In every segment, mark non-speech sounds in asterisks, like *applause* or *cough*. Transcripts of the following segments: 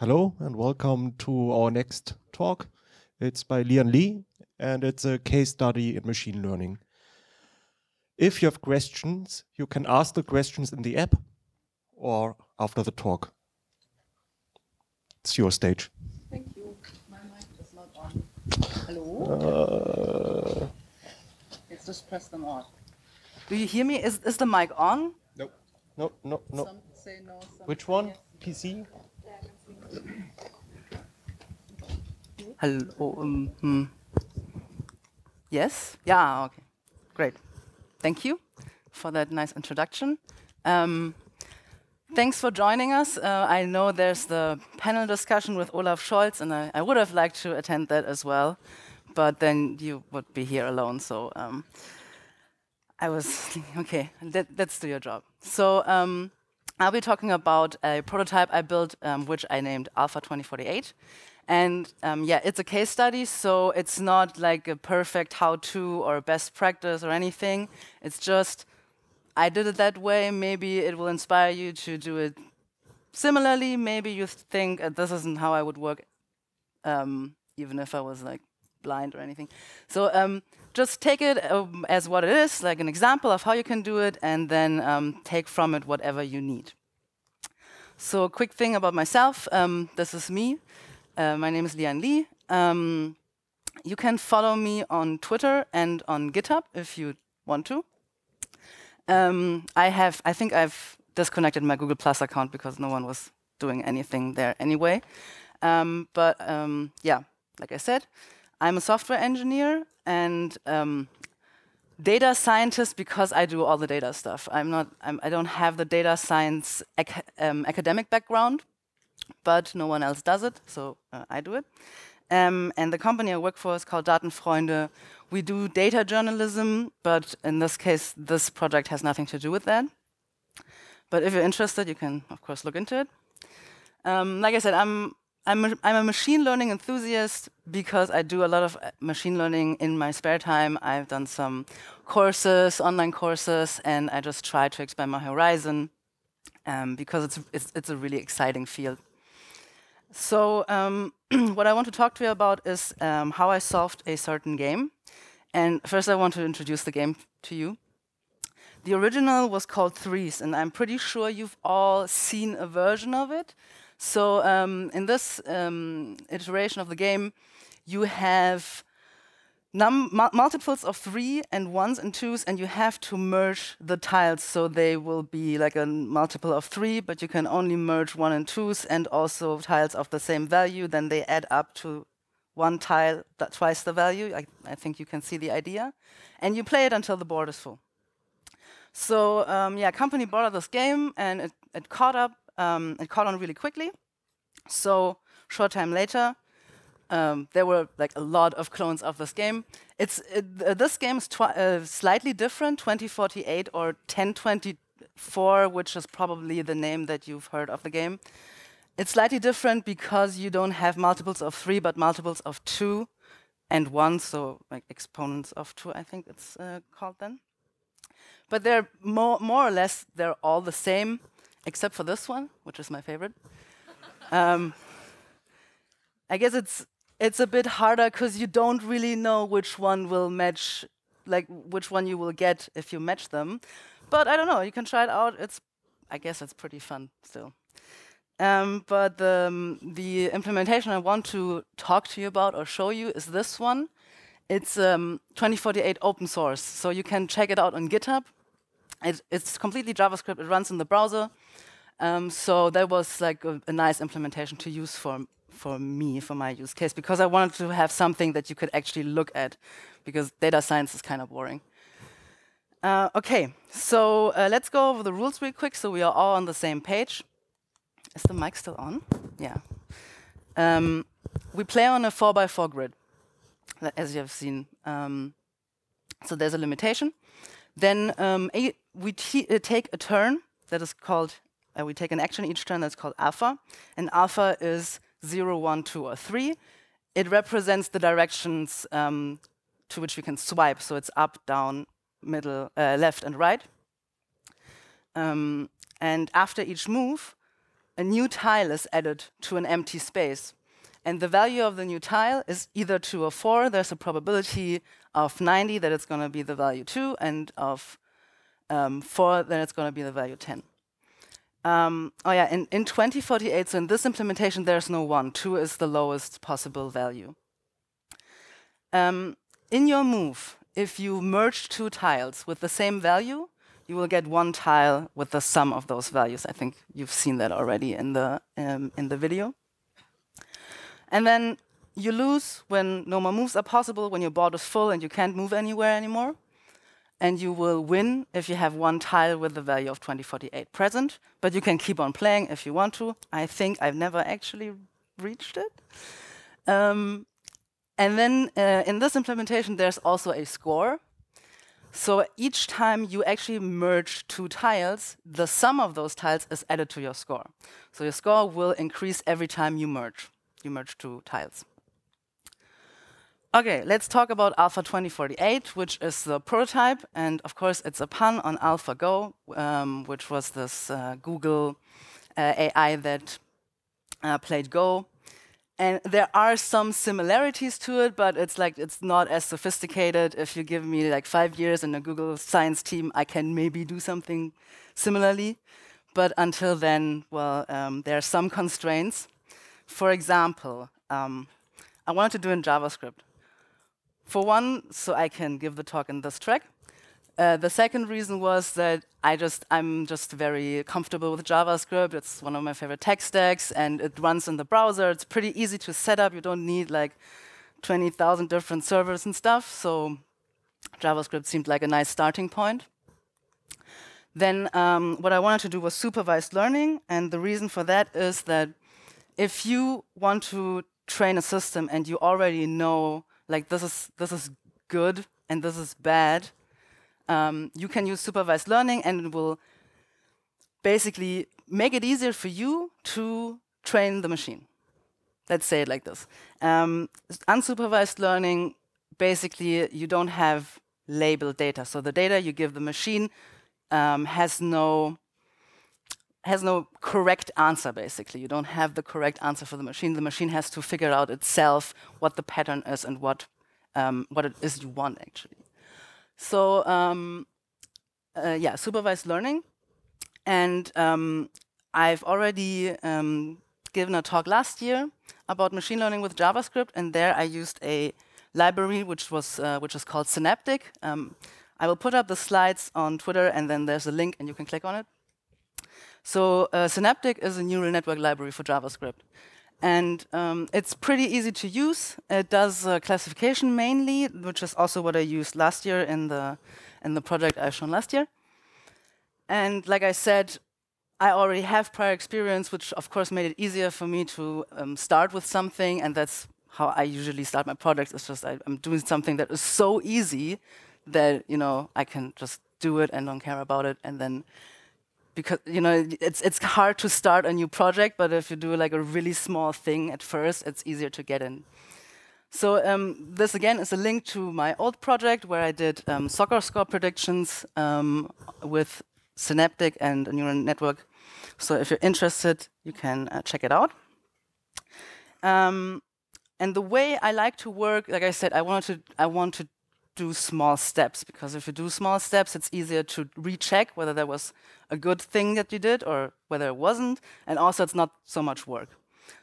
Hello and welcome to our next talk. It's by Lian Li and it's a case study in machine learning. If you have questions, you can ask the questions in the app or after the talk. It's your stage. Thank you. My mic is not on. Hello? Uh, Let's just press them on. Do you hear me? Is, is the mic on? Nope. No, no, no. Some say no. Which one? Yes. PC? Hello. Um, hmm. Yes? Yeah, okay. Great. Thank you for that nice introduction. Um, thanks for joining us. Uh, I know there's the panel discussion with Olaf Scholz, and I, I, would have liked to attend that as well, but then you would be here alone, so um, I was thinking, *laughs* okay, let, us do your job. So um, I'll be talking about a prototype I built, um, which I named Alpha 2048. And um, yeah, it's a case study, so it's not like a perfect how-to or best practice or anything. It's just, I did it that way. Maybe it will inspire you to do it similarly. Maybe you think, uh, this isn't how I would work, um, even if I was like blind or anything. So um, just take it um, as what it is, like an example of how you can do it, and then um, take from it whatever you need. So a quick thing about myself. Um, this is me. Uh, my name is Lian Li. Um, you can follow me on Twitter and on GitHub if you want to. Um, I have, I think I've disconnected my Google Plus account because no one was doing anything there anyway. but yeah, like I said, I'm a software engineer and um, data scientist because I do all the data stuff. I'm not. I'm, I do not have the data science ac um, academic background, but no one else does it, so uh, I do it. Um, and the company I work for is called Datenfreunde. We do data journalism, but in this case, this project has nothing to do with that. But if you're interested, you can, of course, look into it. Um, like I said, I'm I'm a, I'm a machine learning enthusiast because I do a lot of uh, machine learning in my spare time. I've done some courses, online courses, and I just try to expand my horizon um, because it's, it's, it's, a really exciting field. So um, *clears throat* what I want to talk to you about is um, how I solved a certain game. And first I want to introduce the game to you. The original was called Threes, and I'm pretty sure you've all seen a version of it. So um, in this um, iteration of the game, you have num multiples of three and ones and twos, and you have to merge the tiles so they will be like a multiple of three, but you can only merge one and twos and also tiles of the same value. Then they add up to one tile twice the value. I, I, think you can see the idea. And you play it until the board is full. So um, yeah, company bought this game and it, it caught up um, and caught on really quickly. So short time later, um, there were like a lot of clones of this game. It's it, uh, this game is uh, slightly different, 2048 or 1024, which is probably the name that you've heard of the game. It's slightly different because you don't have multiples of three, but multiples of two and one, so like exponents of two, I think it's uh, called then. But they're more, more or less they're all the same except for this one, which is my favorite. um, I guess it's it's a bit harder because you don't really know which one will match, like which one you will get if you match them. But I don't know. You can try it out. It's I guess it's pretty fun still. Um, but the, um, the implementation I want to talk to you about or show you is this one. It's um, 2048 open source, so you can check it out on GitHub. It, it's completely JavaScript. It runs in the browser. Um, so that was like a, a, nice implementation to use for for me for my use case because I wanted to have something that you could actually look at because data science is kind of boring. Uh, okay, so uh, let's go over the rules real quick so we are all on the same page. Is the mic still on? Yeah. Um, we play on a 4x4 grid, as you have seen. Um, so there's a limitation. Then um, a, we uh, take a turn that is called, uh, we take an action each turn that's called alpha, and alpha is 0, 1, 2, or 3. It represents the directions um, to which we can swipe, so it's up, down, middle, uh, left, and right. Um, and after each move, a new tile is added to an empty space. And the value of the new tile is either 2 or 4, there's a probability of 90, that it's going to be the value 2, and of um, 4, then it's going to be the value 10. Um, oh yeah, in, in 2048, so in this implementation, there's no 1. 2 is the lowest possible value. Um, in your move, if you merge two tiles with the same value, you will get one tile with the sum of those values. I think you've seen that already in the, um, in the video. And then you lose when no more moves are possible, when your board is full and you can't move anywhere anymore. And you will win if you have one tile with the value of 2048 present, but you can keep on playing if you want to. I think I've never actually reached it. Um, and then uh, in this implementation, there's also a score. So each time you actually merge two tiles, the sum of those tiles is added to your score. So your score will increase every time you merge. You merge two tiles. Okay, let's talk about Alpha 2048, which is the prototype. And of course, it's a pun on AlphaGo, um, which was this uh, Google uh, AI that uh, played Go. And there are some similarities to it, but it's like it's not as sophisticated. If you give me like five years in a Google science team, I can maybe do something similarly. But until then, well, um, there are some constraints. For example, um, I wanted to do in JavaScript. For one, so I can give the talk in this track. Uh, the second reason was that I just I'm just very comfortable with JavaScript. It's one of my favorite tech stacks, and it runs in the browser. It's pretty easy to set up. You don't need like 20,000 different servers and stuff. So JavaScript seemed like a nice starting point. Then um, what I wanted to do was supervised learning, and the reason for that is that if you want to train a system and you already know like this is this is good and this is bad. Um, you can use supervised learning, and it will basically make it easier for you to train the machine. Let's say it like this. Um, unsupervised learning, basically, you don't have labeled data. So the data you give the machine um, has no has no correct answer, basically. You don't have the correct answer for the machine. The machine has to figure out itself what the pattern is and what, um, what it is you want, actually. So, um, uh, yeah, supervised learning. And um, I've already um, given a talk last year about machine learning with JavaScript, and there I used a library which was uh, which is called Synaptic. Um, I will put up the slides on Twitter, and then there's a link, and you can click on it. So uh, Synaptic is a neural network library for JavaScript. And um, it's pretty easy to use. It does uh, classification mainly, which is also what I used last year in the, in the project I've shown last year. And like I said, I already have prior experience, which of course made it easier for me to um, start with something. And that's how I usually start my projects. It's just I, I'm doing something that is so easy that, you know, I can just do it and don't care about it. And then because you know it's it's hard to start a new project, but if you do like a really small thing at first, it's easier to get in. So um, this again is a link to my old project where I did um, soccer score predictions um, with Synaptic and a neural network. So if you're interested, you can uh, check it out. Um, and the way I like to work, like I said, I wanted to I want to do small steps because if you do small steps, it's easier to recheck whether there was a good thing that you did or whether it wasn't. And also, it's not so much work.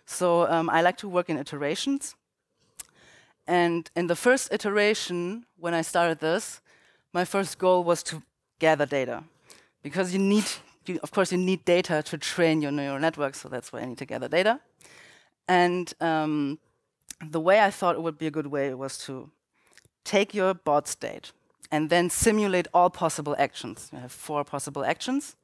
So um, I like to work in iterations. And in the first iteration, when I started this, my first goal was to gather data. Because you need, you, of course, you need data to train your neural network, so that's why I need to gather data. And um, the way I thought it would be a good way was to take your bot state, and then simulate all possible actions. You have four possible actions.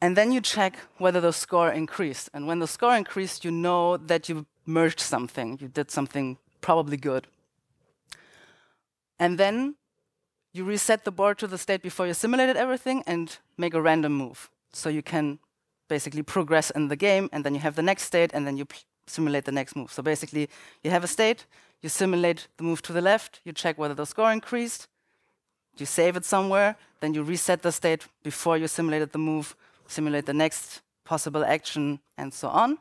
And then you check whether the score increased. And when the score increased, you know that you merged something. You did something probably good. And then you reset the board to the state before you simulated everything and make a random move. So you can basically progress in the game, and then you have the next state, and then you simulate the next move. So basically, you have a state, you simulate the move to the left, you check whether the score increased, you save it somewhere, then you reset the state before you simulated the move, simulate the next possible action, and so on.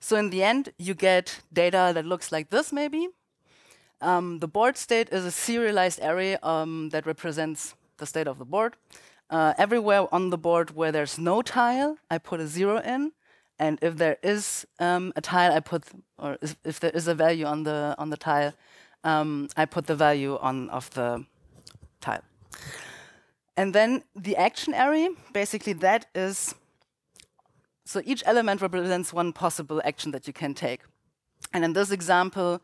So in the end, you get data that looks like this, maybe. Um, the board state is a serialized array um, that represents the state of the board. Uh, everywhere on the board where there's no tile, I put a zero in. And if there is um, a tile, I put, or if, if, there is a value on the on the tile, um, I put the value on of the tile. And then the action array, basically that is, so each element represents one possible action that you can take. And in this example,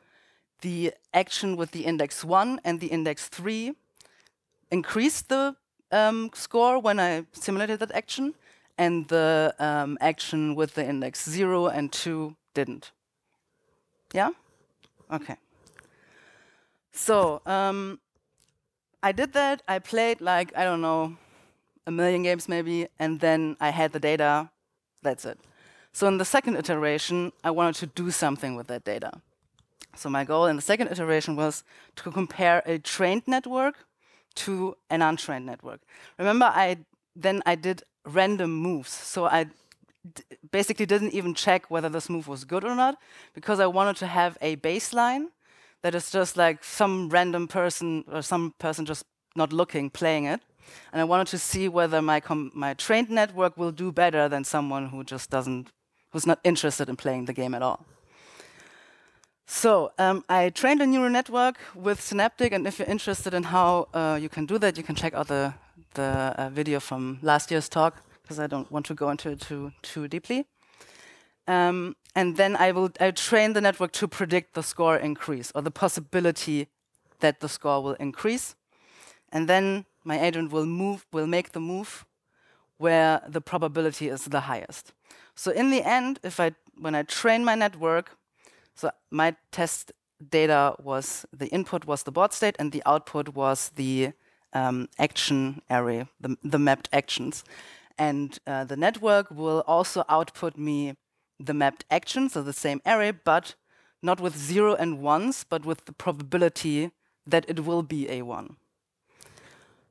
the action with the index 1 and the index 3 increased the um, score when I simulated that action, and the um, action with the index 0 and 2 didn't. Yeah? Okay. So um, I did that. I played like, I don't know, a million games maybe, and then I had the data. That's it. So in the second iteration, I wanted to do something with that data. So my goal in the second iteration was to compare a trained network to an untrained network. Remember, I then I did random moves. So I basically didn't even check whether this move was good or not because I wanted to have a baseline that is just like some random person or some person just not looking playing it. And I wanted to see whether my, my trained network will do better than someone who just doesn't, who's not interested in playing the game at all. So um, I trained a neural network with Synaptic, and if you're interested in how uh, you can do that, you can check out the the uh, video from last year's talk because I don't want to go into it too, too deeply. Um, and then I will I train the network to predict the score increase or the possibility that the score will increase. And then my agent will move will make the move where the probability is the highest. So in the end, if I when I train my network, so my test data was the input was the board state and the output was the um, action array, the, the, mapped actions. And uh, the network will also output me the mapped actions, so the same array, but not with zero and ones, but with the probability that it will be a one.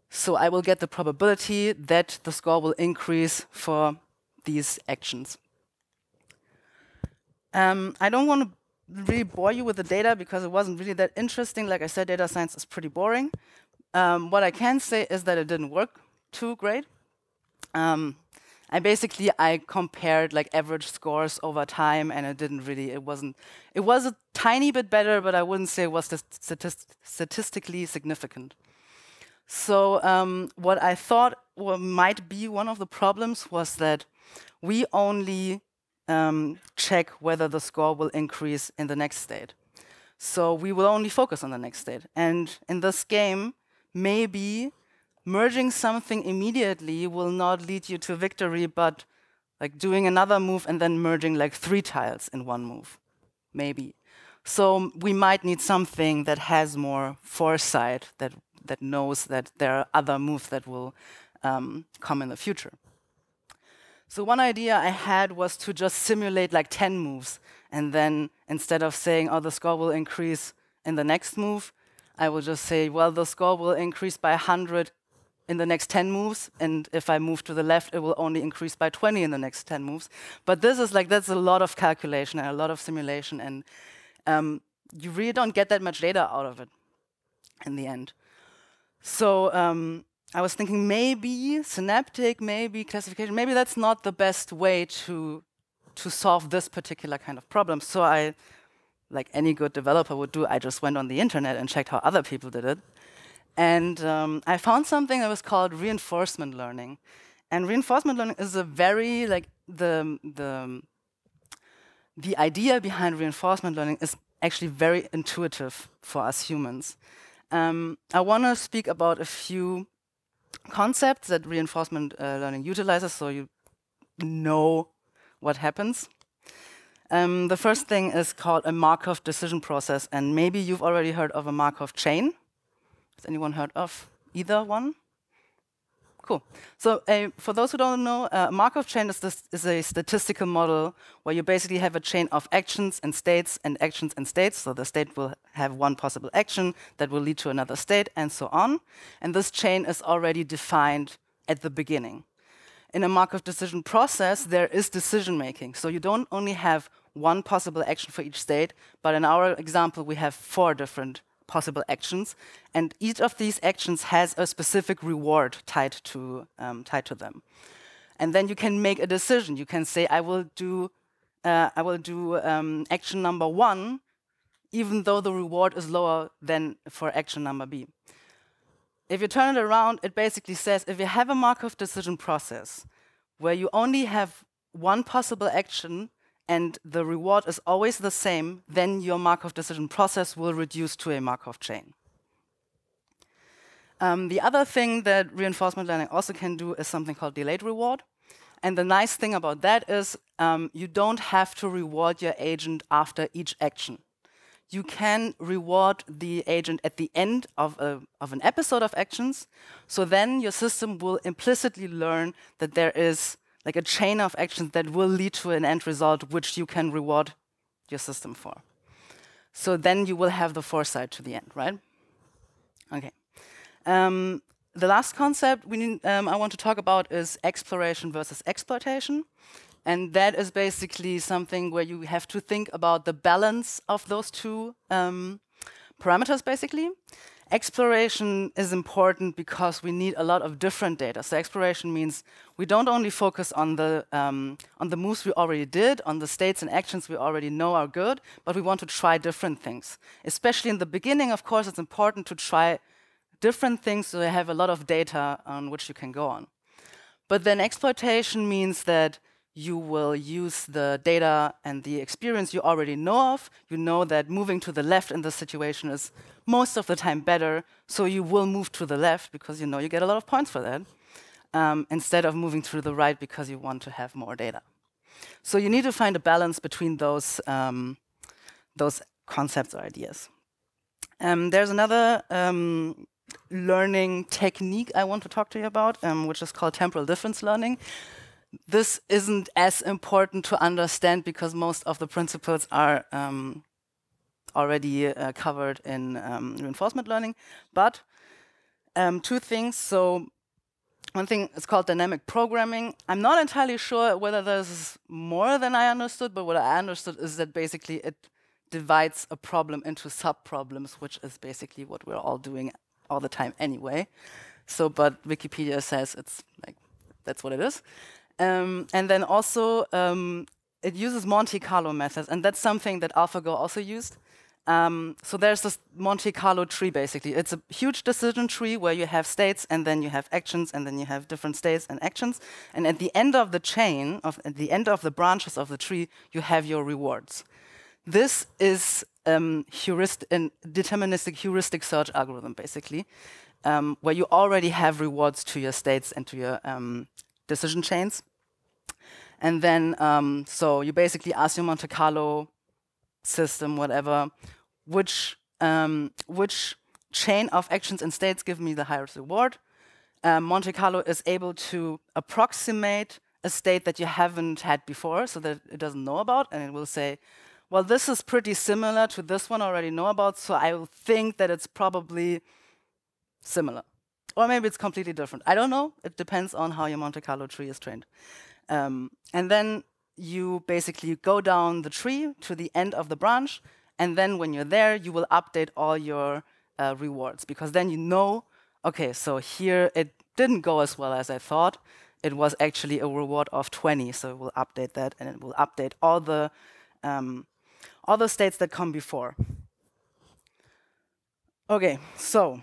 So I will get the probability that the score will increase for these actions. Um, I don't want to really bore you with the data because it wasn't really that interesting. Like I said, data science is pretty boring. Um, what I can say is that it didn't work too great. Um, I basically I compared like average scores over time, and it didn't really. It wasn't. It was a tiny bit better, but I wouldn't say it was statist statistically significant. So um, what I thought might be one of the problems was that we only um, check whether the score will increase in the next state. So we will only focus on the next state. And in this game, maybe merging something immediately will not lead you to victory, but like doing another move and then merging like three tiles in one move, maybe. So um, we might need something that has more foresight, that, that knows that there are other moves that will um, come in the future. So one idea I had was to just simulate like 10 moves, and then instead of saying, oh, the score will increase in the next move, I will just say, well, the score will increase by 100 in the next 10 moves, and if I move to the left, it will only increase by 20 in the next 10 moves. But this is like, that's a lot of calculation and a lot of simulation, and um, you really don't get that much data out of it in the end. So um, I was thinking maybe synaptic, maybe classification, maybe that's not the best way to to solve this particular kind of problem. So I like any good developer would do, I just went on the internet and checked how other people did it. And um, I found something that was called reinforcement learning. And reinforcement learning is a very, like, the, the, the idea behind reinforcement learning is actually very intuitive for us humans. Um, I want to speak about a few concepts that reinforcement uh, learning utilizes so you know what happens. Um, the first thing is called a Markov decision process, and maybe you've already heard of a Markov chain. Has anyone heard of either one? Cool. So uh, for those who don't know, uh, Markov chain is, this, is a statistical model where you basically have a chain of actions and states and actions and states. So the state will have one possible action that will lead to another state and so on. And this chain is already defined at the beginning in a Markov decision process, there is decision making. So you don't only have one possible action for each state, but in our example, we have four different possible actions, and each of these actions has a specific reward tied to um, tied to them. And then you can make a decision. You can say, "I will do, uh, I will do um, action number one, even though the reward is lower than for action number B." if you turn it around, it basically says if you have a Markov decision process where you only have one possible action and the reward is always the same, then your Markov decision process will reduce to a Markov chain. Um, the other thing that reinforcement learning also can do is something called delayed reward. And the nice thing about that is um, you don't have to reward your agent after each action you can reward the agent at the end of, a, of an episode of actions. So then your system will implicitly learn that there is like a chain of actions that will lead to an end result which you can reward your system for. So then you will have the foresight to the end, right? Okay. Um, the last concept we need, um, I want to talk about is exploration versus exploitation. And that is basically something where you have to think about the balance of those two um, parameters, basically. Exploration is important because we need a lot of different data. So exploration means we don't only focus on the, um, on the moves we already did, on the states and actions we already know are good, but we want to try different things. Especially in the beginning, of course, it's important to try different things so you have a lot of data on which you can go on. But then exploitation means that you will use the data and the experience you already know of. You know that moving to the left in this situation is most of the time better, so you will move to the left because you know you get a lot of points for that, um, instead of moving to the right because you want to have more data. So you need to find a balance between those, um, those concepts or ideas. Um, there's another um, learning technique I want to talk to you about, um, which is called temporal difference learning this isn't as important to understand because most of the principles are um, already uh, covered in um, reinforcement learning. But um, two things. So one thing is called dynamic programming. I'm not entirely sure whether there's more than I understood, but what I understood is that basically it divides a problem into sub-problems, which is basically what we're all doing all the time anyway. So, but Wikipedia says it's like, that's what it is. Um, and then also, um, it uses Monte Carlo methods, and that's something that AlphaGo also used. Um, so there's this Monte Carlo tree, basically. It's a huge decision tree where you have states, and then you have actions, and then you have different states and actions. And at the end of the chain, of, at the end of the branches of the tree, you have your rewards. This is um, a deterministic heuristic search algorithm, basically, um, where you already have rewards to your states and to your um, decision chains. And then, um, so you basically ask your Monte Carlo system, whatever, which um, which chain of actions and states give me the highest reward. Um, Monte Carlo is able to approximate a state that you haven't had before, so that it doesn't know about, and it will say, well, this is pretty similar to this one I already know about, so I will think that it's probably similar. Or maybe it's completely different. I don't know. It depends on how your Monte Carlo tree is trained. Um, and then you basically go down the tree to the end of the branch. And then when you're there, you will update all your uh, rewards because then you know, okay, so here it didn't go as well as I thought. It was actually a reward of 20. So it will update that and it will update all the, um, all the states that come before. Okay, so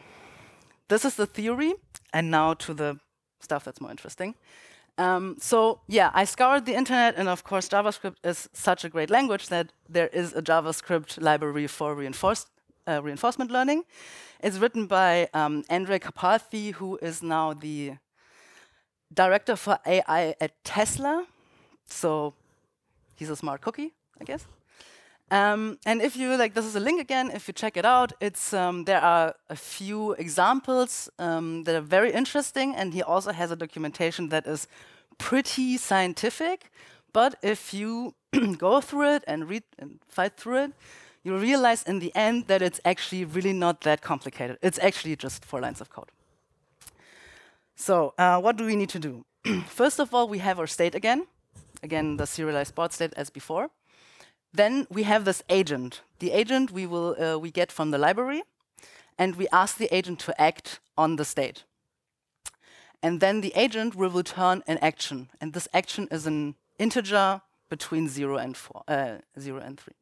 this is the theory, and now to the stuff that's more interesting. Um, so yeah, I scoured the internet, and of course, JavaScript is such a great language that there is a JavaScript library for reinforced, uh, reinforcement learning. It's written by um, Andre Kapathy, who is now the director for AI at Tesla. So he's a smart cookie, I guess. Um, and if you like, this is a link again. If you check it out, it's um, there are a few examples um, that are very interesting, and he also has a documentation that is pretty scientific. But if you *clears throat* go through it and read and fight through it, you realize in the end that it's actually really not that complicated. It's actually just four lines of code. So uh, what do we need to do? *clears throat* First of all, we have our state again. Again, the serialized bot state as before. Then we have this agent. The agent we, will, uh, we get from the library, and we ask the agent to act on the state. And then the agent will return an action, and this action is an integer between 0 and, four, uh, zero and 3.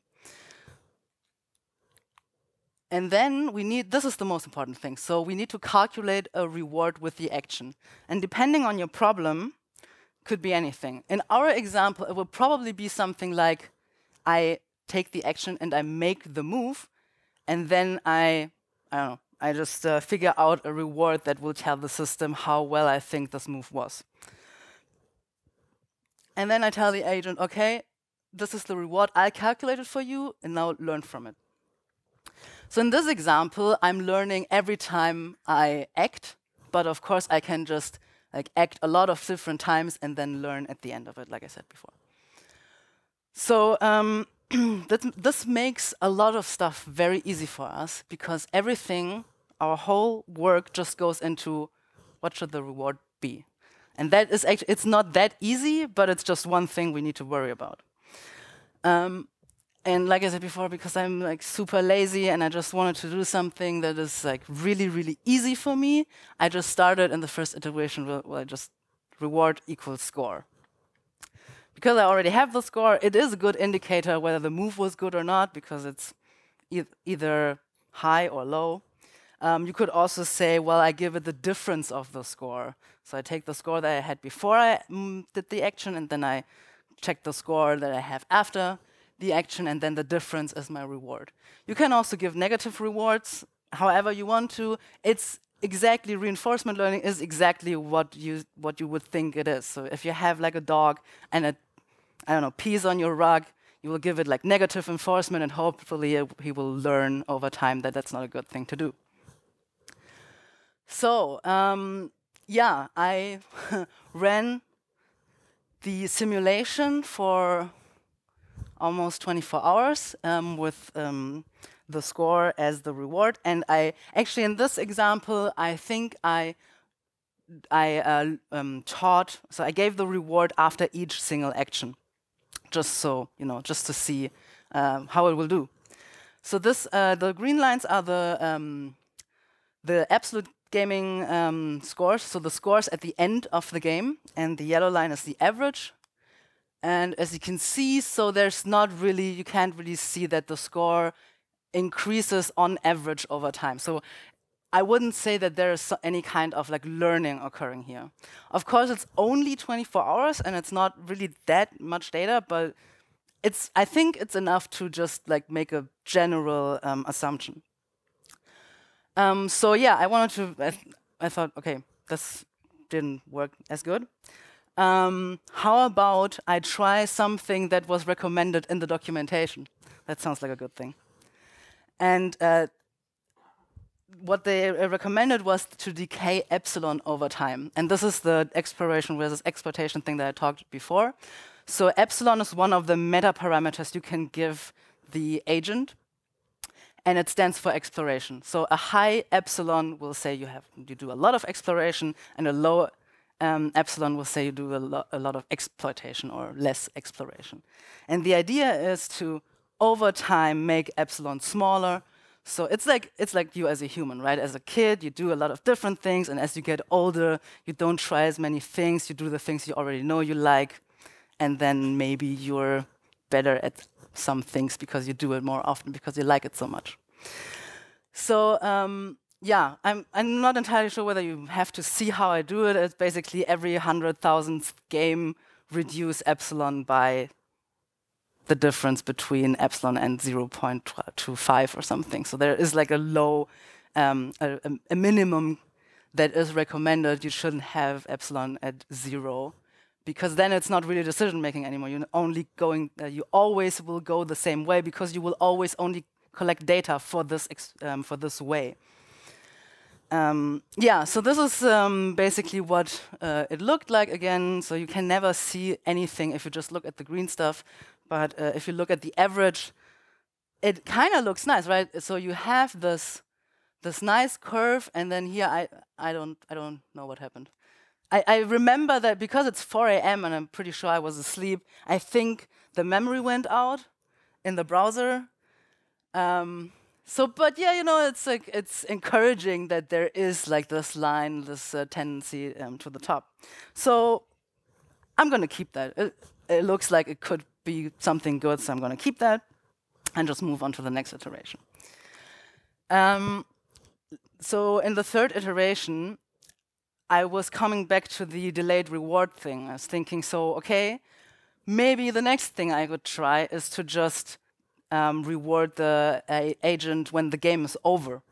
And then we need, this is the most important thing, so we need to calculate a reward with the action. And depending on your problem, could be anything. In our example, it will probably be something like I take the action and I make the move, and then I, I don't know, I just uh, figure out a reward that will tell the system how well I think this move was. And then I tell the agent, okay, this is the reward I calculated for you, and now learn from it. So in this example, I'm learning every time I act, but of course I can just like act a lot of different times and then learn at the end of it, like I said before. So um, that, *clears throat* this makes a lot of stuff very easy for us because everything, our whole work just goes into what should the reward be? And that is actually, it's not that easy, but it's just one thing we need to worry about. Um, and like I said before, because I'm like super lazy and I just wanted to do something that is like really, really easy for me, I just started and the first iteration where I just reward equals score because I already have the score, it is a good indicator whether the move was good or not because it's e either high or low. Um, you could also say, well, I give it the difference of the score. So I take the score that I had before I mm, did the action, and then I check the score that I have after the action, and then the difference is my reward. You can also give negative rewards however you want to. It's exactly reinforcement learning is exactly what you what you would think it is. So if you have like a dog and it I don't know, peas on your rug, you will give it like negative enforcement and hopefully he will learn over time that that's not a good thing to do. So, um, yeah, I *laughs* ran the simulation for almost 24 hours um, with um, the score as the reward. And I actually, in this example, I think I I uh, um, taught, so I gave the reward after each single action just so, you know, just to see um, how it will do. So this, uh, the green lines are the, um, the absolute gaming um, scores, so the scores at the end of the game, and the yellow line is the average. And as you can see, so there's not really, you can't really see that the score increases on average over time. So I wouldn't say that there is any kind of like learning occurring here. Of course, it's only 24 hours and it's not really that much data, but it's I think it's enough to just like make a general um, assumption. Um, so yeah, I wanted to. I, th I, thought, okay, this didn't work as good. Um, how about I try something that was recommended in the documentation? That sounds like a good thing. And uh, what they uh, recommended was to decay epsilon over time. And this is the exploration versus exploitation thing that I talked before. So epsilon is one of the meta parameters you can give the agent, and it stands for exploration. So a high epsilon will say you have you do a lot of exploration, and a low um, epsilon will say you do a, lo a lot of exploitation or less exploration. And the idea is to over time make epsilon smaller so it's like it's like you as a human, right? As a kid, you do a lot of different things, and as you get older, you don't try as many things. You do the things you already know you like, and then maybe you're better at some things because you do it more often because you like it so much. So um, yeah, I'm I'm not entirely sure whether you have to see how I do it. It's basically every hundred thousandth game reduce epsilon by the difference between epsilon and 0.25 or something. So there is like a low, um, a, a, minimum that is recommended. You shouldn't have epsilon at zero because then it's not really decision making anymore. You're only going, uh, you always will go the same way because you will always only collect data for this um, for this way. Um, yeah, so this is um, basically what uh, it looked like again. So you can never see anything if you just look at the green stuff. But uh, if you look at the average, it kind of looks nice, right? So you have this this nice curve, and then here I I don't I don't know what happened. I, I remember that because it's 4 a.m. and I'm pretty sure I was asleep. I think the memory went out in the browser. Um, so, but yeah, you know, it's like it's encouraging that there is like this line, this uh, tendency um, to the top. So, I'm gonna keep that. It, it looks like it could be something good, so I'm going to keep that and just move on to the next iteration. Um, so in the third iteration, I was coming back to the delayed reward thing. I was thinking, so, okay, maybe the next thing I could try is to just um, reward the uh, agent when the game is over.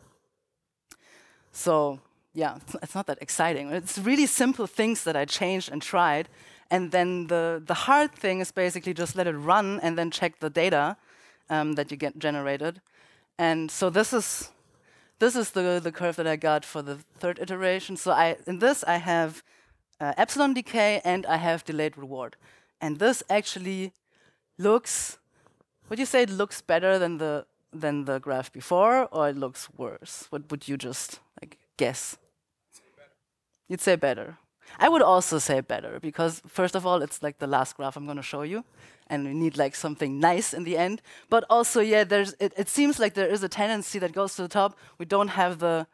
So, yeah, it's, it's not that exciting. It's really simple things that I changed and tried and then the, the hard thing is basically just let it run and then check the data um, that you get generated. And so this is this is the, the curve that I got for the third iteration. So I in this I have uh, epsilon decay and I have delayed reward. And this actually looks would you say it looks better than the than the graph before or it looks worse? What would you just like guess? You'd say better. I would also say better because first of all, it's like the last graph I'm going to show you, and we need like something nice in the end. But also, yeah, there's it, it seems like there is a tendency that goes to the top. We don't have the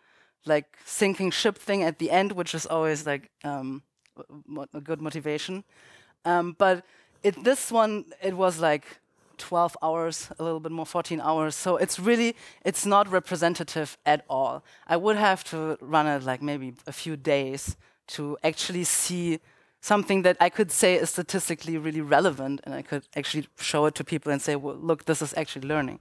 like sinking ship thing at the end, which is always like um, a good motivation. Um, but it, this one, it was like 12 hours, a little bit more, 14 hours. So it's really, it's not representative at all. I would have to run it like maybe a few days to actually see something that I could say is statistically really relevant and I could actually show it to people and say, well, look, this is actually learning.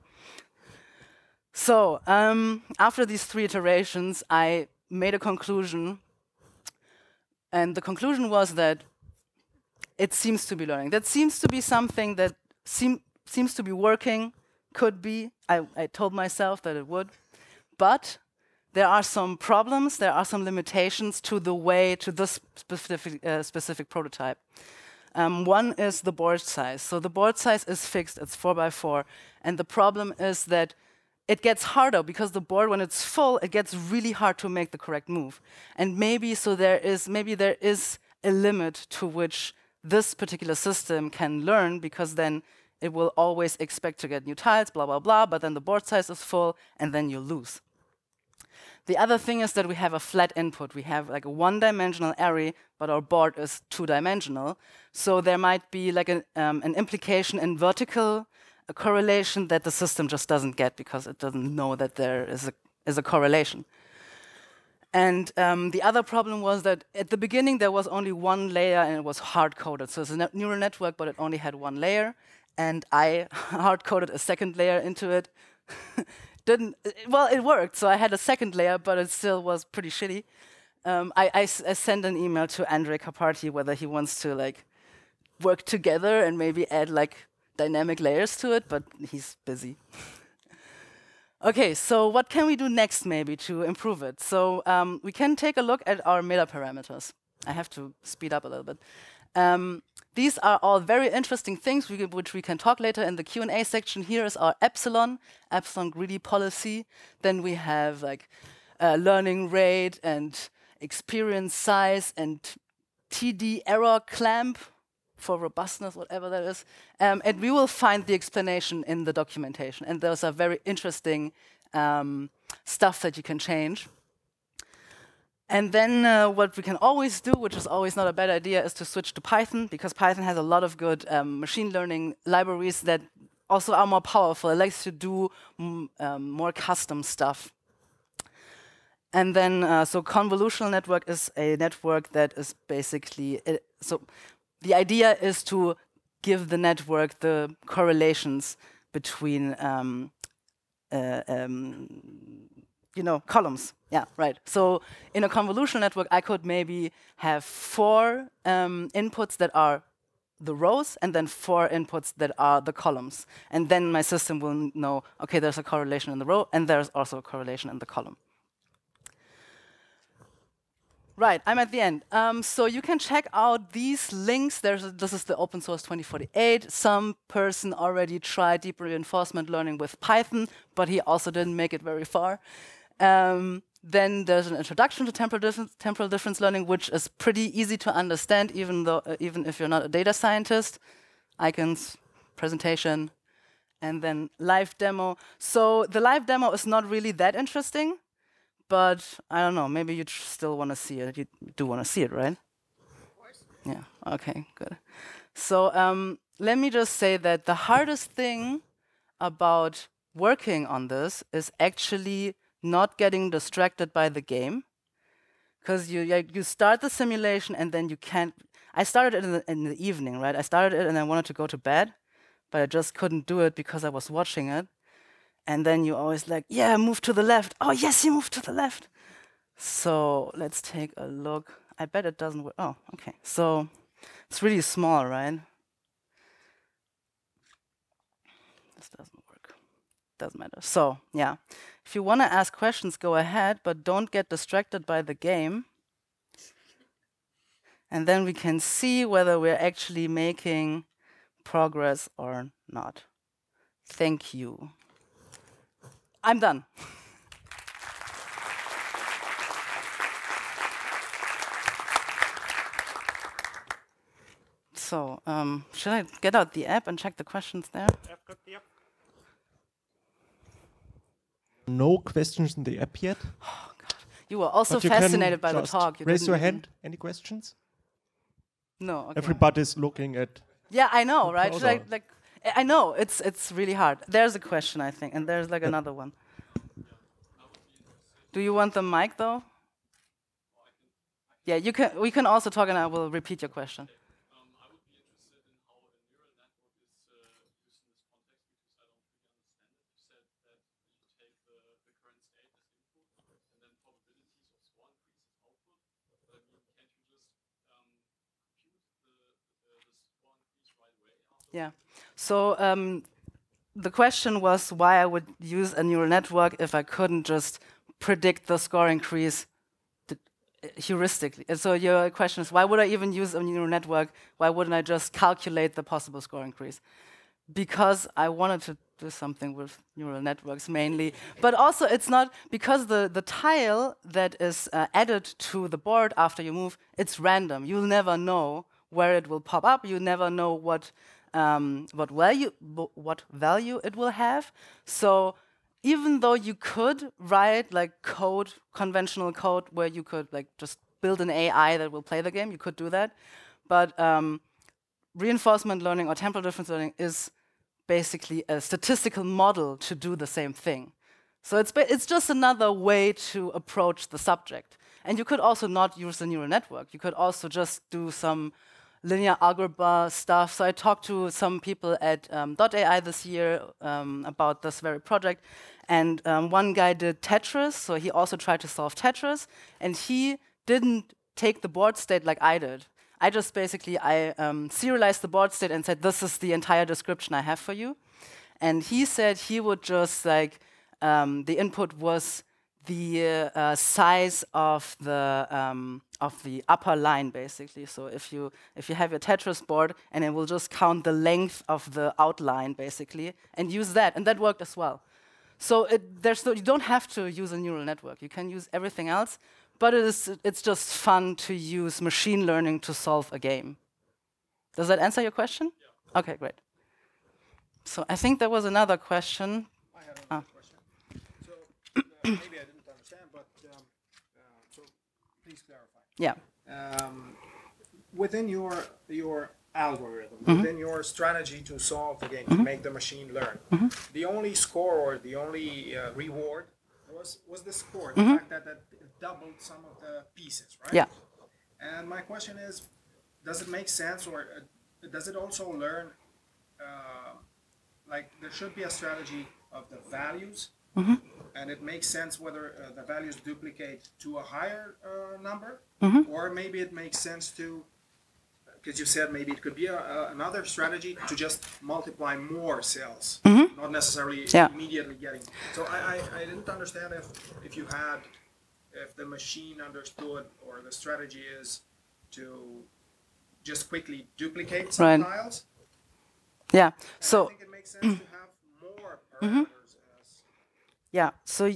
So um, after these three iterations, I made a conclusion. And the conclusion was that it seems to be learning. That seems to be something that seem, seems to be working, could be. I, I told myself that it would. But there are some problems, there are some limitations to the way, to this specific, uh, specific prototype. Um, one is the board size. So the board size is fixed, it's 4x4. And the problem is that it gets harder because the board, when it's full, it gets really hard to make the correct move. And maybe so there is, maybe there is a limit to which this particular system can learn because then it will always expect to get new tiles, blah, blah, blah, but then the board size is full and then you lose. The other thing is that we have a flat input. We have like a one-dimensional array, but our board is two-dimensional. So there might be like an, um, an implication in vertical a correlation that the system just doesn't get because it doesn't know that there is a, is a correlation. And um, the other problem was that at the beginning there was only one layer and it was hard coded. So it's a ne neural network, but it only had one layer. And I *laughs* hard coded a second layer into it *laughs* didn't. Uh, well, it worked. So I had a second layer, but it still was pretty shitty. Um, I, I, I sent an email to Andre Caparti whether he wants to like work together and maybe add like dynamic layers to it, but he's busy. *laughs* okay, so what can we do next maybe to improve it? So um, we can take a look at our meta parameters. I have to speed up a little bit. Um, these are all very interesting things we, which we can talk later in the Q&A section. Here is our epsilon, epsilon greedy policy. Then we have like uh, learning rate and experience size and TD error clamp for robustness, whatever that is. Um, and we will find the explanation in the documentation. And those are very interesting um, stuff that you can change. And then uh, what we can always do, which is always not a bad idea, is to switch to Python because Python has a lot of good um, machine learning libraries that also are more powerful. It likes to do um, more custom stuff. And then, uh, so convolutional network is a network that is basically, it, uh, so the idea is to give the network the correlations between um, uh, um, you know, columns. Yeah, right. So in a convolutional network, I could maybe have four um, inputs that are the rows and then four inputs that are the columns. And then my system will know, okay, there's a correlation in the row and there's also a correlation in the column. Right, I'm at the end. Um, so you can check out these links. There's a, this is the open source 2048. Some person already tried deep reinforcement learning with Python, but he also didn't make it very far. Um, then there's an introduction to temporal, difference, temporal difference learning, which is pretty easy to understand, even though uh, even if you're not a data scientist. Icons, presentation, and then live demo. So the live demo is not really that interesting, but I don't know. Maybe you still want to see it. You do want to see it, right? Of course. Yeah. Okay. Good. So um, let me just say that the hardest thing about working on this is actually not getting distracted by the game because you you start the simulation and then you can't. I started it in the, in the evening, right? I started it and I wanted to go to bed, but I just couldn't do it because I was watching it. And then you always like, yeah, move to the left. Oh yes, you move to the left. So let's take a look. I bet it doesn't work. Oh, okay. So it's really small, right? This doesn't doesn't matter. So yeah, if you want to ask questions, go ahead, but don't get distracted by the game. And then we can see whether we're actually making progress or not. Thank you. I'm done. so um, should I get out the app and check the questions there? I've got the app no questions in the app yet. *sighs* Oh, God. You were also fascinated by the talk. You raise your hand. Any questions? No. Okay. Everybody's looking at. Yeah, I know, right? Like, like, I know it's it's really hard. There's a question I think, and there's like another one. Do you want the mic though? Yeah, you can. We can also talk, and I will repeat your question. Yeah. So um, the question was why I would use a neural network if I couldn't just predict the score increase heuristically. And so your question is, why would I even use a neural network? Why wouldn't I just calculate the possible score increase? Because I wanted to do something with neural networks mainly, but also it's not because the, the tile that is uh, added to the board after you move, it's random. You'll never know where it will pop up. You never know what um, what value what value it will have. So even though you could write like code, conventional code, where you could like just build an AI that will play the game, you could do that. But um, reinforcement learning or temporal difference learning is basically a statistical model to do the same thing. So it's, it's just another way to approach the subject. And you could also not use the neural network. You could also just do some linear algebra stuff. So I talked to some people at um, .ai this year um, about this very project. And um, one guy did Tetris, so he also tried to solve Tetris. And he didn't take the board state like I did. I just basically, I um, serialized the board state and said, this is the entire description I have for you. And he said he would just like, um, the input was the uh, uh, size of the um, of the upper line basically. So if you if you have your Tetris board and it will just count the length of the outline basically and use that, and that worked as well. So it, there's no, you don't have to use a neural network. You can use everything else, but it is it's just fun to use machine learning to solve a game. Does that answer your question? Yeah. Okay, great. So I think there was another question. I another ah. question. So, uh, *clears throat* Yeah. Um, within your your algorithm, mm -hmm. within your strategy to solve the game, mm -hmm. to mm-hmm. make the machine learn, mm -hmm. the only score or the only uh, reward was was the score, the mm-hmm. fact that that doubled some of the pieces, right? Yeah. And my question is, does it make sense, or uh, does it also learn? Uh, like there should be a strategy of the values mm-hmm and it makes sense whether uh, the values duplicate to a higher uh, number, mm-hmm. or maybe it makes sense to, because you said maybe it could be a, a, another strategy to just multiply more cells, mm-hmm. not necessarily yeah. immediately getting. So I, I, I, didn't understand if, if you had, if the machine understood or the strategy is to just quickly duplicate some right. tiles. Yeah. And so. I think it makes sense to have more mm-hmm. parameters. Mm-hmm yeah, so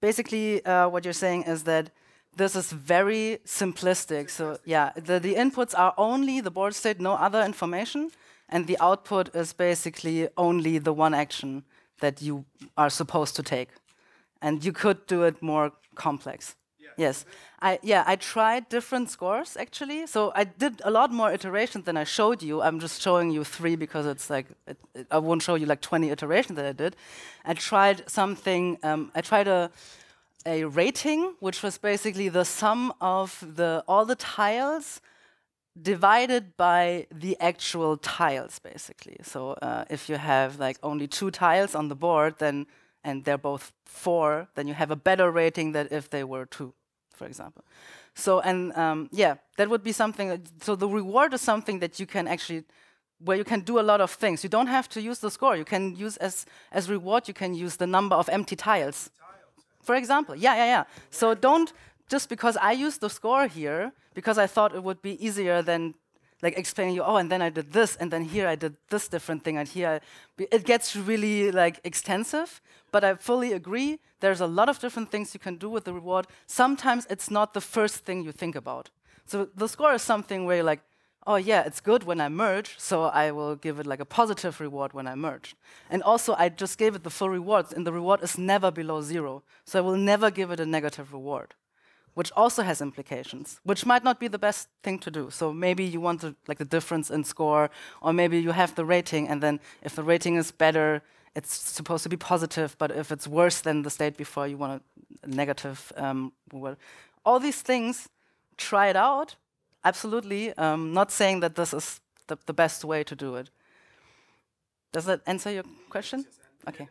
basically uh, what you're saying is that this is very simplistic. So yeah, the, the inputs are only the board state, no other information, and the output is basically only the one action that you are supposed to take. And you could do it more complex. Yes. I, yeah, I tried different scores actually. So I did a lot more iterations than I showed you. I'm just showing you three because it's like, it, it, I won't show you like 20 iterations that I did. I tried something, um, I tried a, a rating, which was basically the sum of the all the tiles divided by the actual tiles, basically. So uh, if you have like only two tiles on the board, then and they're both four, then you have a better rating than if they were two for example. So, and um, yeah, that would be something. So the reward is something that you can actually, where you can do a lot of things. You don't have to use the score. You can use as, as reward, you can use the number of empty tiles. For example, yeah, yeah, yeah. So don't, just because I used the score here, because I thought it would be easier than like explaining you, oh, and then I did this, and then here I did this different thing, and here I, it gets really like extensive. But I fully agree. There's a lot of different things you can do with the reward. Sometimes it's not the first thing you think about. So the score is something where you're like, oh yeah, it's good when I merge, so I will give it like a positive reward when I merge. And also, I just gave it the full rewards, and the reward is never below zero, so I will never give it a negative reward which also has implications, which might not be the best thing to do. So maybe you want the, like the difference in score, or maybe you have the rating, and then if the rating is better, it's supposed to be positive. But if it's worse than the state before, you want a negative. Um, all these things, try it out. Absolutely, um, not saying that this is the, the best way to do it. Does that answer your question? Okay.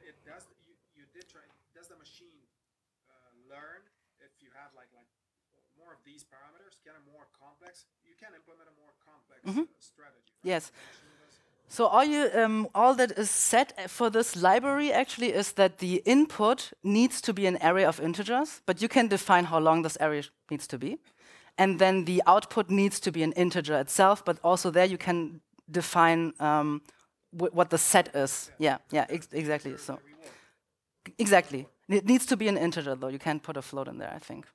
mm -hmm. strategy. Right? Yes. So all, you, um, all that is set for this library actually is that the input needs to be an array of integers, but you can define how long this array needs to be. And then the output needs to be an integer itself, but also there you can define um, what the set is. Yeah, yeah, yeah ex exactly. So, exactly. It needs to be an integer though. You can't put a float in there, I think.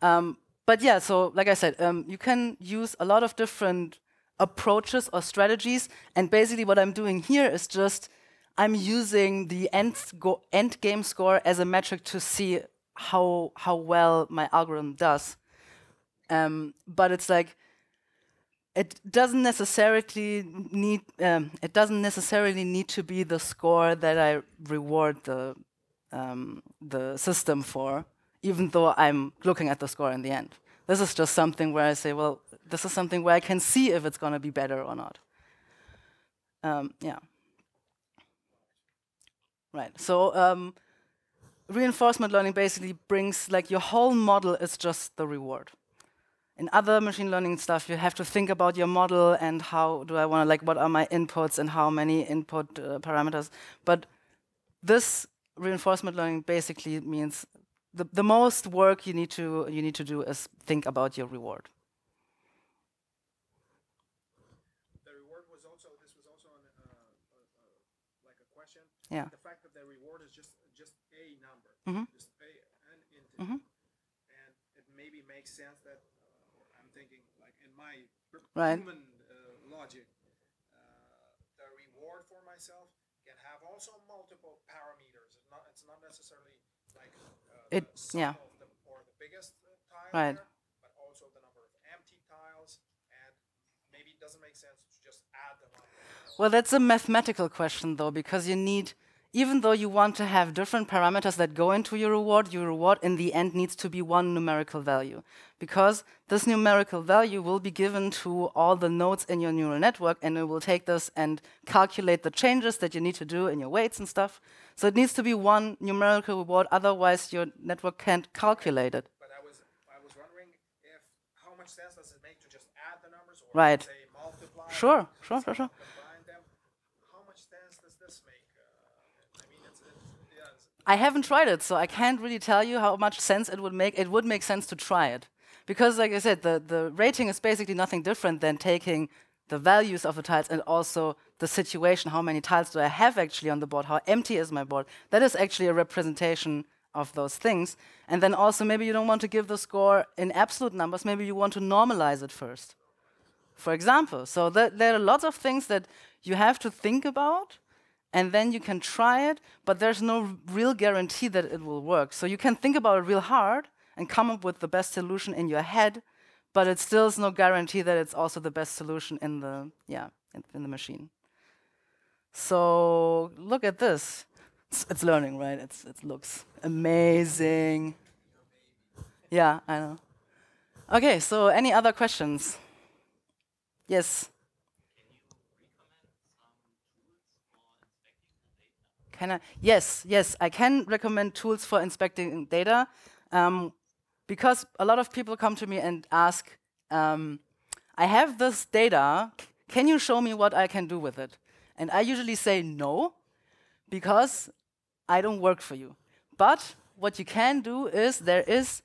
Um, but yeah, so like I said, um, you can use a lot of different approaches or strategies. And basically, what I'm doing here is just I'm using the end, end game score as a metric to see how how well my algorithm does. Um, but it's like it doesn't necessarily need um, it doesn't necessarily need to be the score that I reward the um, the system for, even though I'm looking at the score in the end. This is just something where I say, well, this is something where I can see if it's going to be better or not. Um, yeah. Right. So um, reinforcement learning basically brings like your whole model is just the reward. In other machine learning stuff, you have to think about your model and how do I want to like what are my inputs and how many input uh, parameters. But this reinforcement learning basically means the, the most work you need to you need to do is think about your reward. Yeah. The fact that the reward is just just a number, mm -hmm. just a, an integer, mm -hmm. and it maybe makes sense that uh, I'm thinking like in my right. human uh, logic, uh, the reward for myself can have also multiple parameters. It's not it's not necessarily like uh, it yeah the, or the biggest tile uh, right. There, Well, that's a mathematical question, though, because you need, even though you want to have different parameters that go into your reward, your reward in the end needs to be one numerical value, because this numerical value will be given to all the nodes in your neural network, and it will take this and calculate the changes that you need to do in your weights and stuff. So it needs to be one numerical reward, otherwise your network can't calculate it. But I was, I was wondering if, how much sense does it make to just add the numbers or right. Sure, sure, sure, sure. I haven't tried it, so I can't really tell you how much sense it would make. It would make sense to try it. Because, like I said, the, the rating is basically nothing different than taking the values of the tiles and also the situation. How many tiles do I have actually on the board? How empty is my board? That is actually a representation of those things. And then also, maybe you don't want to give the score in absolute numbers, maybe you want to normalize it first, for example. So th there are lots of things that you have to think about and then you can try it, but there's no real guarantee that it will work. So you can think about it real hard and come up with the best solution in your head, but it still is no guarantee that it's also the best solution in the yeah in, in the machine. So look at this. It's, it's learning, right? It's, it looks amazing. Yeah, I know. Okay, so any other questions? Yes. Can I? Yes, yes, I can recommend tools for inspecting data um, because a lot of people come to me and ask, um, I have this data, can you show me what I can do with it? And I usually say no because I don't work for you. But what you can do is there is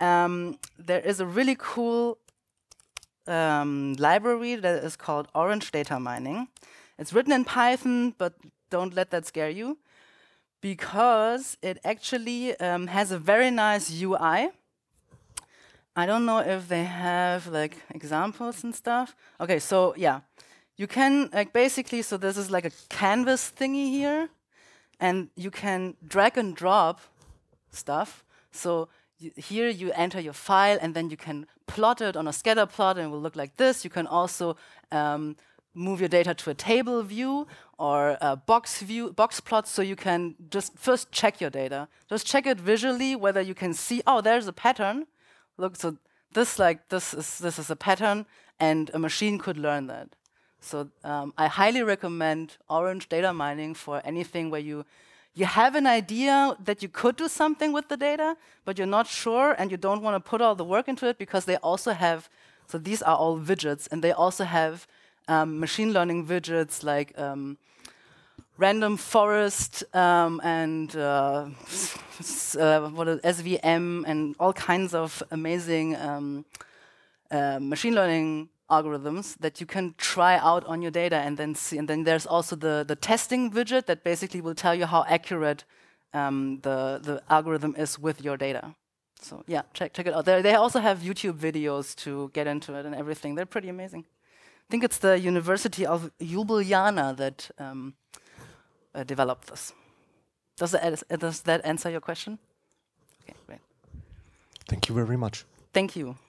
um, there is a really cool um, library that is called Orange Data Mining. It's written in Python, but don't let that scare you because it actually um, has a very nice UI. I don't know if they have like examples and stuff. Okay, so yeah, you can like basically, so this is like a canvas thingy here and you can drag and drop stuff. So here you enter your file and then you can plot it on a scatter plot and it will look like this. You can also um, move your data to a table view or a box view, box plot, so you can just first check your data. Just check it visually whether you can see, oh, there's a pattern. Look, so this like this is this is a pattern, and a machine could learn that. So um, I highly recommend Orange data mining for anything where you you have an idea that you could do something with the data, but you're not sure, and you don't want to put all the work into it because they also have. So these are all widgets, and they also have um, machine learning widgets like um, random forest um, and uh, uh, what is SVM and all kinds of amazing um, uh, machine learning algorithms that you can try out on your data and then see. And then there's also the, the testing widget that basically will tell you how accurate um, the, the algorithm is with your data. So yeah, check, check it out. They're, they also have YouTube videos to get into it and everything. They're pretty amazing. I think it's the University of Ljubljana that um, uh, developed this. Does that, does that answer your question? Okay, great. Thank you very much. Thank you.